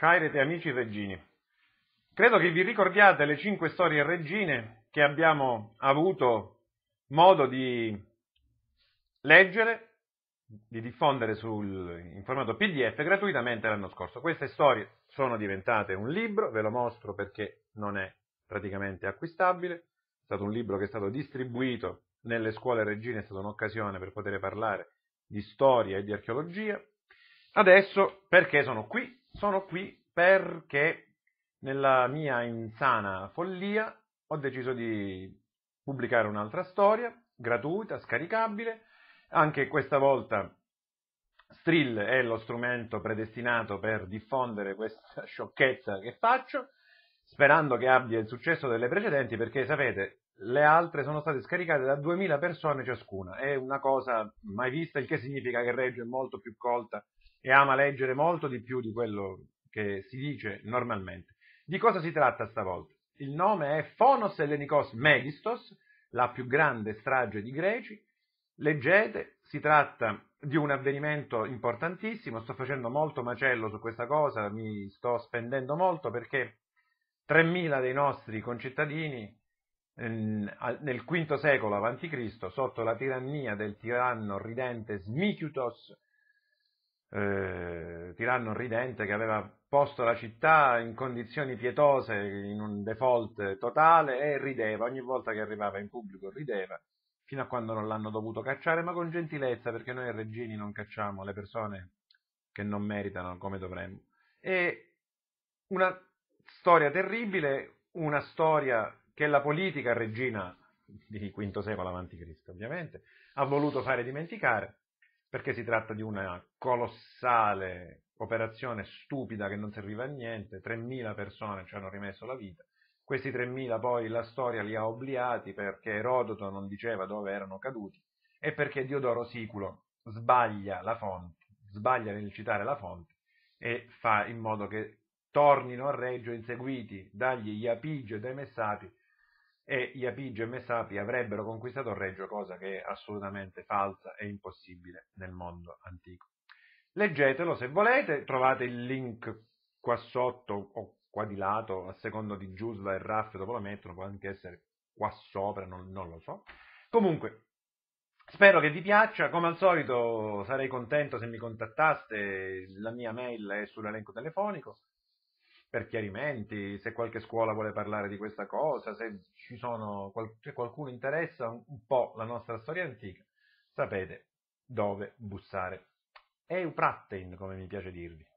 Chairete amici regini. Credo che vi ricordiate le cinque storie regine che abbiamo avuto modo di leggere, di diffondere sul, in formato PDF gratuitamente l'anno scorso. Queste storie sono diventate un libro, ve lo mostro perché non è praticamente acquistabile, è stato un libro che è stato distribuito nelle scuole regine, è stata un'occasione per poter parlare di storia e di archeologia. Adesso perché sono qui sono qui perché nella mia insana follia ho deciso di pubblicare un'altra storia, gratuita, scaricabile. Anche questa volta Strill è lo strumento predestinato per diffondere questa sciocchezza che faccio, sperando che abbia il successo delle precedenti, perché sapete, le altre sono state scaricate da 2000 persone ciascuna. È una cosa mai vista, il che significa che Reggio è molto più colta e ama leggere molto di più di quello che si dice normalmente. Di cosa si tratta stavolta? Il nome è Phonos Ellenikos Megistos, la più grande strage di greci. Leggete, si tratta di un avvenimento importantissimo, sto facendo molto macello su questa cosa, mi sto spendendo molto perché 3.000 dei nostri concittadini Ehm, nel V secolo a.C., sotto la tirannia del tiranno ridente Smichiutos, eh, tiranno ridente che aveva posto la città in condizioni pietose, in un default totale, e rideva, ogni volta che arrivava in pubblico rideva, fino a quando non l'hanno dovuto cacciare, ma con gentilezza, perché noi regini non cacciamo le persone che non meritano come dovremmo. E una storia terribile, una storia che la politica regina di V secolo a.C., ovviamente, ha voluto fare dimenticare, perché si tratta di una colossale operazione stupida che non serviva a niente, 3.000 persone ci hanno rimesso la vita, questi 3.000 poi la storia li ha obliati perché Erodoto non diceva dove erano caduti e perché Diodoro Siculo sbaglia la fonte, sbaglia nel citare la fonte e fa in modo che tornino a Reggio inseguiti dagli Iapigio e dai Messapi e gli Apigi e Mesapi avrebbero conquistato Reggio, cosa che è assolutamente falsa e impossibile nel mondo antico. Leggetelo se volete, trovate il link qua sotto o qua di lato, a secondo di Giusla e Raff dopo lo mettono, può anche essere qua sopra, non, non lo so. Comunque, Spero che vi piaccia, come al solito sarei contento se mi contattaste, la mia mail è sull'elenco telefonico, per chiarimenti, se qualche scuola vuole parlare di questa cosa, se ci sono, se qualcuno interessa un po' la nostra storia antica, sapete dove bussare. Euprattein, come mi piace dirvi.